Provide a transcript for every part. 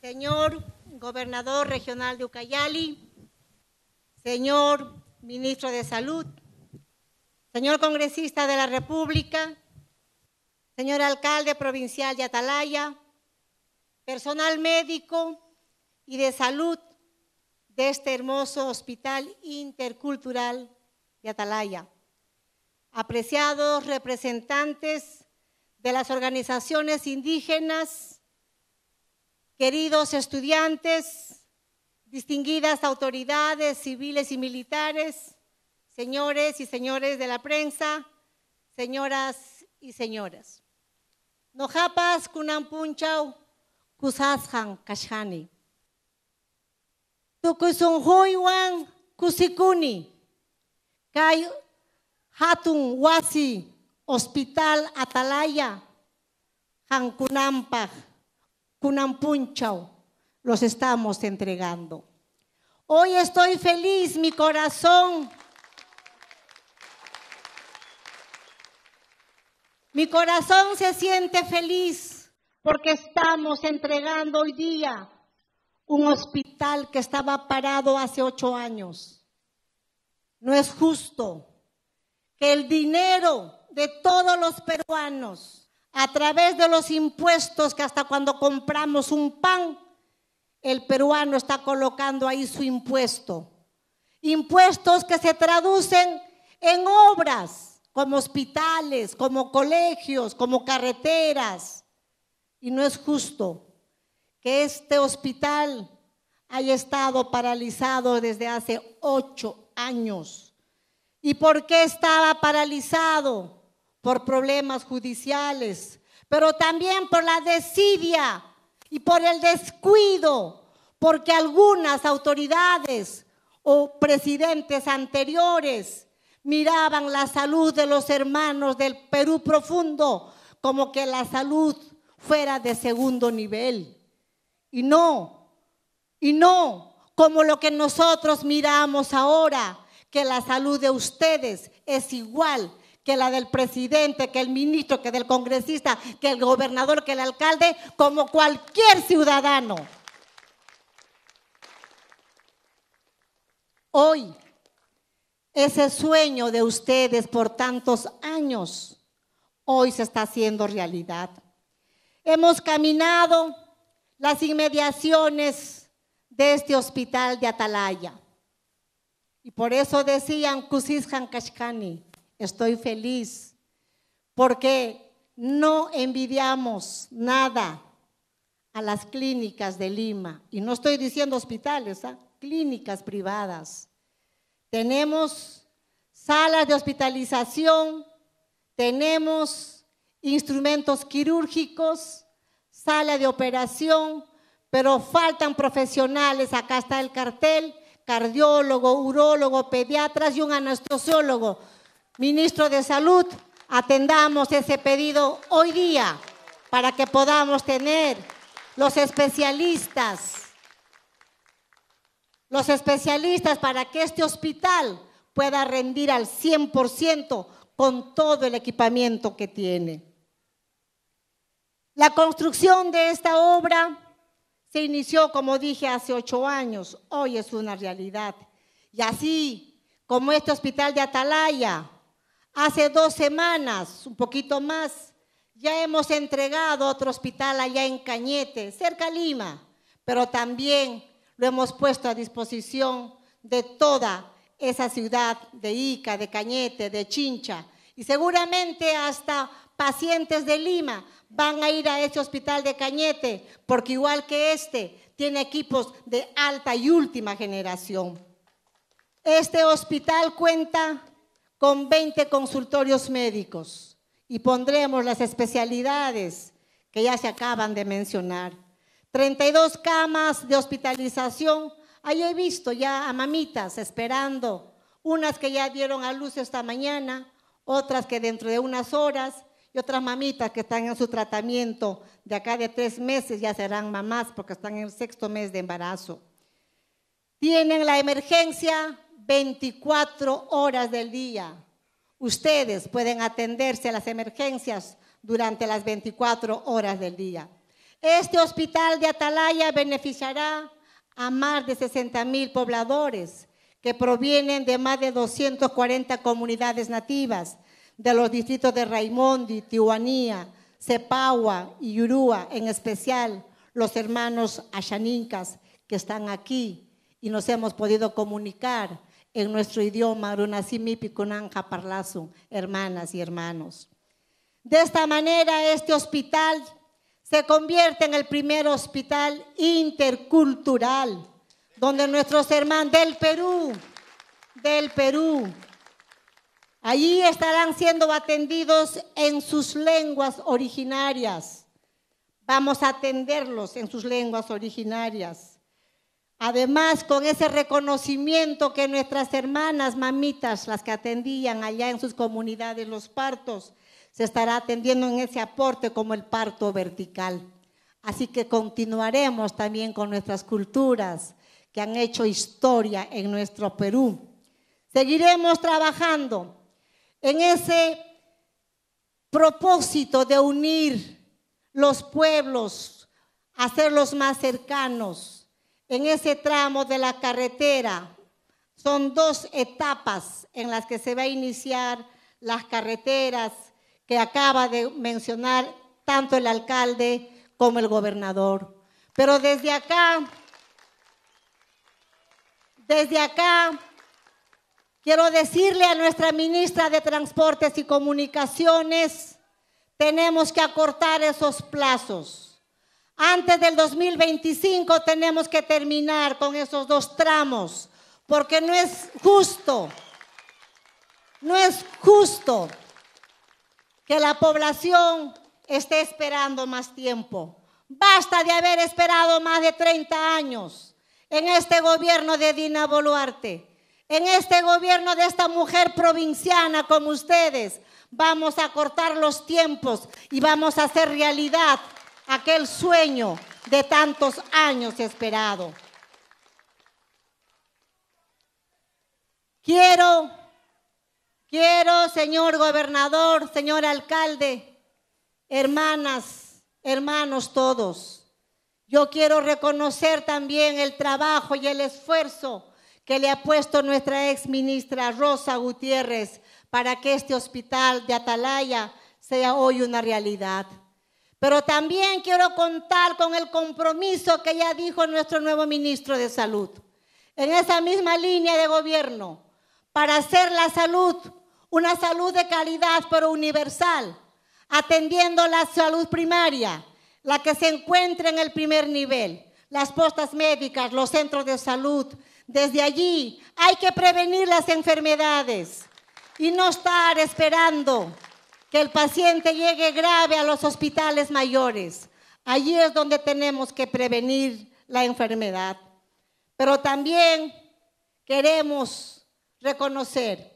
señor gobernador regional de Ucayali, señor ministro de Salud, señor congresista de la República, señor alcalde provincial de Atalaya, personal médico y de salud de este hermoso hospital intercultural de Atalaya. Apreciados representantes de las organizaciones indígenas, queridos estudiantes, distinguidas autoridades civiles y militares, señores y señores de la prensa, señoras y señores. Nojapas punchau kusazhan kashani. huiwan kusikuni. Kay hatun wasi hospital atalaya hankunampaj Cunampunchao, los estamos entregando. Hoy estoy feliz, mi corazón. Mi corazón se siente feliz porque estamos entregando hoy día un hospital que estaba parado hace ocho años. No es justo que el dinero de todos los peruanos a través de los impuestos que hasta cuando compramos un pan, el peruano está colocando ahí su impuesto. Impuestos que se traducen en obras como hospitales, como colegios, como carreteras. Y no es justo que este hospital haya estado paralizado desde hace ocho años. ¿Y por qué estaba paralizado? por problemas judiciales, pero también por la desidia y por el descuido, porque algunas autoridades o presidentes anteriores miraban la salud de los hermanos del Perú profundo como que la salud fuera de segundo nivel. Y no, y no, como lo que nosotros miramos ahora, que la salud de ustedes es igual que la del presidente, que el ministro, que del congresista, que el gobernador, que el alcalde, como cualquier ciudadano. Hoy, ese sueño de ustedes por tantos años, hoy se está haciendo realidad. Hemos caminado las inmediaciones de este hospital de Atalaya. Y por eso decían Kusishan Kashkani, estoy feliz, porque no envidiamos nada a las clínicas de Lima, y no estoy diciendo hospitales, ¿ah? clínicas privadas. Tenemos salas de hospitalización, tenemos instrumentos quirúrgicos, sala de operación, pero faltan profesionales, acá está el cartel, cardiólogo, urólogo, pediatras y un anestesiólogo Ministro de Salud, atendamos ese pedido hoy día para que podamos tener los especialistas, los especialistas para que este hospital pueda rendir al 100% con todo el equipamiento que tiene. La construcción de esta obra se inició, como dije, hace ocho años, hoy es una realidad. Y así como este hospital de Atalaya, Hace dos semanas, un poquito más, ya hemos entregado otro hospital allá en Cañete, cerca de Lima, pero también lo hemos puesto a disposición de toda esa ciudad de Ica, de Cañete, de Chincha, y seguramente hasta pacientes de Lima van a ir a ese hospital de Cañete, porque igual que este, tiene equipos de alta y última generación. Este hospital cuenta con 20 consultorios médicos y pondremos las especialidades que ya se acaban de mencionar. 32 camas de hospitalización. Ahí he visto ya a mamitas esperando, unas que ya dieron a luz esta mañana, otras que dentro de unas horas y otras mamitas que están en su tratamiento de acá de tres meses ya serán mamás porque están en el sexto mes de embarazo. Tienen la emergencia 24 horas del día. Ustedes pueden atenderse a las emergencias durante las 24 horas del día. Este hospital de Atalaya beneficiará a más de 60 mil pobladores que provienen de más de 240 comunidades nativas de los distritos de Raimondi, Tihuanía, Cepagua y Yurúa, en especial los hermanos Ashanincas que están aquí y nos hemos podido comunicar en nuestro idioma, hermanas y hermanos. De esta manera, este hospital se convierte en el primer hospital intercultural, donde nuestros hermanos del Perú, del Perú, allí estarán siendo atendidos en sus lenguas originarias. Vamos a atenderlos en sus lenguas originarias. Además, con ese reconocimiento que nuestras hermanas mamitas, las que atendían allá en sus comunidades los partos, se estará atendiendo en ese aporte como el parto vertical. Así que continuaremos también con nuestras culturas que han hecho historia en nuestro Perú. Seguiremos trabajando en ese propósito de unir los pueblos, hacerlos más cercanos en ese tramo de la carretera. Son dos etapas en las que se va a iniciar las carreteras que acaba de mencionar tanto el alcalde como el gobernador. Pero desde acá, desde acá, quiero decirle a nuestra ministra de Transportes y Comunicaciones, tenemos que acortar esos plazos. Antes del 2025 tenemos que terminar con esos dos tramos, porque no es justo, no es justo que la población esté esperando más tiempo. Basta de haber esperado más de 30 años en este gobierno de Dina Boluarte, en este gobierno de esta mujer provinciana como ustedes. Vamos a cortar los tiempos y vamos a hacer realidad aquel sueño de tantos años esperado. Quiero, quiero, señor gobernador, señor alcalde, hermanas, hermanos todos, yo quiero reconocer también el trabajo y el esfuerzo que le ha puesto nuestra ex ministra Rosa Gutiérrez para que este hospital de Atalaya sea hoy una realidad. Pero también quiero contar con el compromiso que ya dijo nuestro nuevo ministro de Salud, en esa misma línea de gobierno, para hacer la salud una salud de calidad pero universal, atendiendo la salud primaria, la que se encuentra en el primer nivel, las postas médicas, los centros de salud. Desde allí hay que prevenir las enfermedades y no estar esperando que el paciente llegue grave a los hospitales mayores. Allí es donde tenemos que prevenir la enfermedad. Pero también queremos reconocer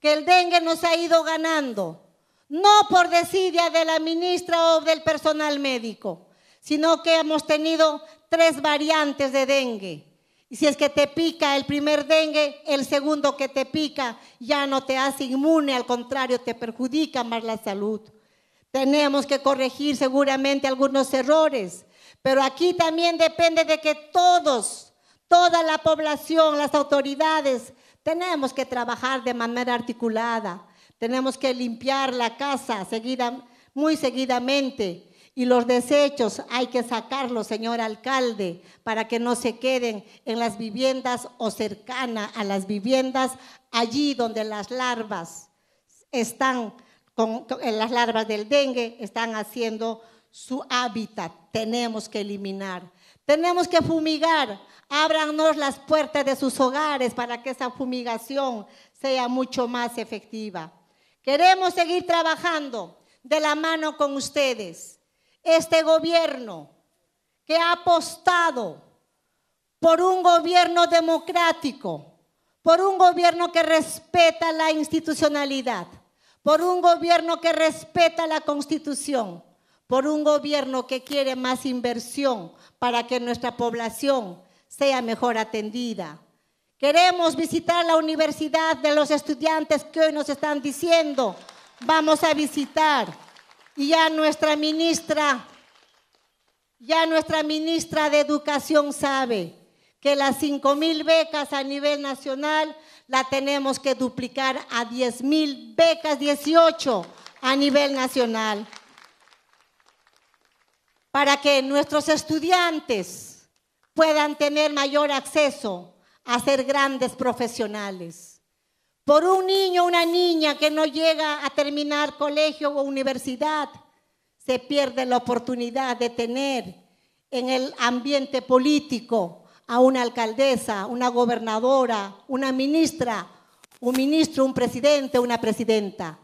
que el dengue nos ha ido ganando, no por desidia de la ministra o del personal médico, sino que hemos tenido tres variantes de dengue y si es que te pica el primer dengue, el segundo que te pica ya no te hace inmune, al contrario, te perjudica más la salud. Tenemos que corregir seguramente algunos errores, pero aquí también depende de que todos, toda la población, las autoridades, tenemos que trabajar de manera articulada. Tenemos que limpiar la casa seguida, muy seguidamente. Y los desechos hay que sacarlos, señor alcalde, para que no se queden en las viviendas o cercana a las viviendas, allí donde las larvas están, con, las larvas del dengue están haciendo su hábitat. Tenemos que eliminar. Tenemos que fumigar. Ábranos las puertas de sus hogares para que esa fumigación sea mucho más efectiva. Queremos seguir trabajando de la mano con ustedes este gobierno que ha apostado por un gobierno democrático, por un gobierno que respeta la institucionalidad, por un gobierno que respeta la constitución, por un gobierno que quiere más inversión para que nuestra población sea mejor atendida. Queremos visitar la universidad de los estudiantes que hoy nos están diciendo, vamos a visitar y nuestra ministra, ya nuestra ministra de Educación sabe que las cinco mil becas a nivel nacional la tenemos que duplicar a 10 mil becas, 18 a nivel nacional, para que nuestros estudiantes puedan tener mayor acceso a ser grandes profesionales por un niño o una niña que no llega a terminar colegio o universidad, se pierde la oportunidad de tener en el ambiente político a una alcaldesa, una gobernadora, una ministra, un ministro, un presidente, una presidenta.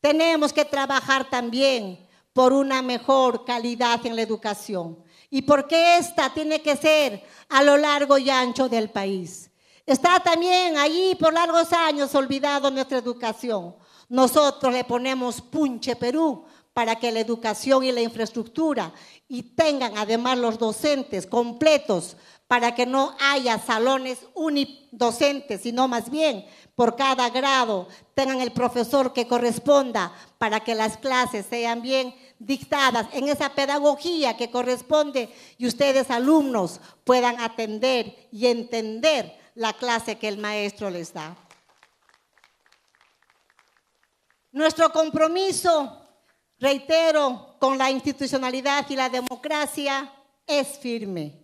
Tenemos que trabajar también por una mejor calidad en la educación y por qué esta tiene que ser a lo largo y ancho del país. Está también allí por largos años olvidado nuestra educación. Nosotros le ponemos punche Perú para que la educación y la infraestructura y tengan además los docentes completos para que no haya salones unidocentes, sino más bien por cada grado tengan el profesor que corresponda para que las clases sean bien dictadas en esa pedagogía que corresponde y ustedes alumnos puedan atender y entender la clase que el maestro les da. Nuestro compromiso, reitero, con la institucionalidad y la democracia es firme.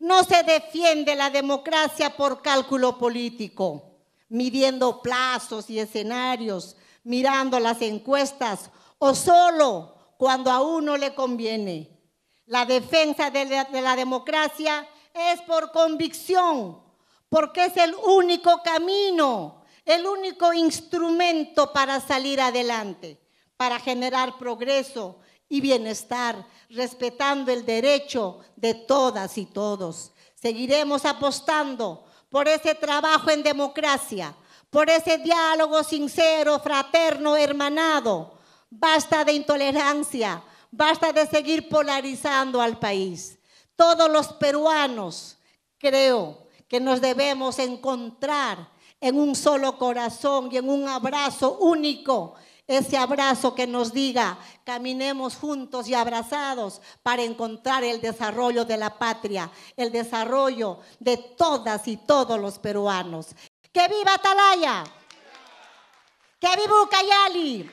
No se defiende la democracia por cálculo político, midiendo plazos y escenarios, mirando las encuestas o solo cuando a uno le conviene. La defensa de la, democracia es por convicción, porque es el único camino, el único instrumento para salir adelante, para generar progreso y bienestar, respetando el derecho de todas y todos. Seguiremos apostando por ese trabajo en democracia, por ese diálogo sincero, fraterno, hermanado. Basta de intolerancia, basta de seguir polarizando al país. Todos los peruanos, creo, que nos debemos encontrar en un solo corazón y en un abrazo único. Ese abrazo que nos diga, caminemos juntos y abrazados para encontrar el desarrollo de la patria, el desarrollo de todas y todos los peruanos. ¡Que viva Atalaya! ¡Que viva Ucayali!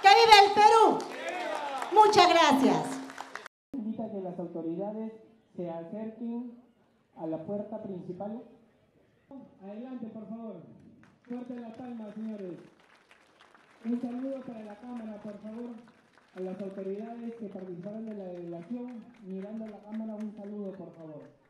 ¡Que viva el Perú! Muchas gracias. las autoridades se a la puerta principal. Adelante, por favor. Fuerte la palma, señores. Un saludo para la cámara, por favor. A las autoridades que participaron de la delegación, mirando a la cámara, un saludo, por favor.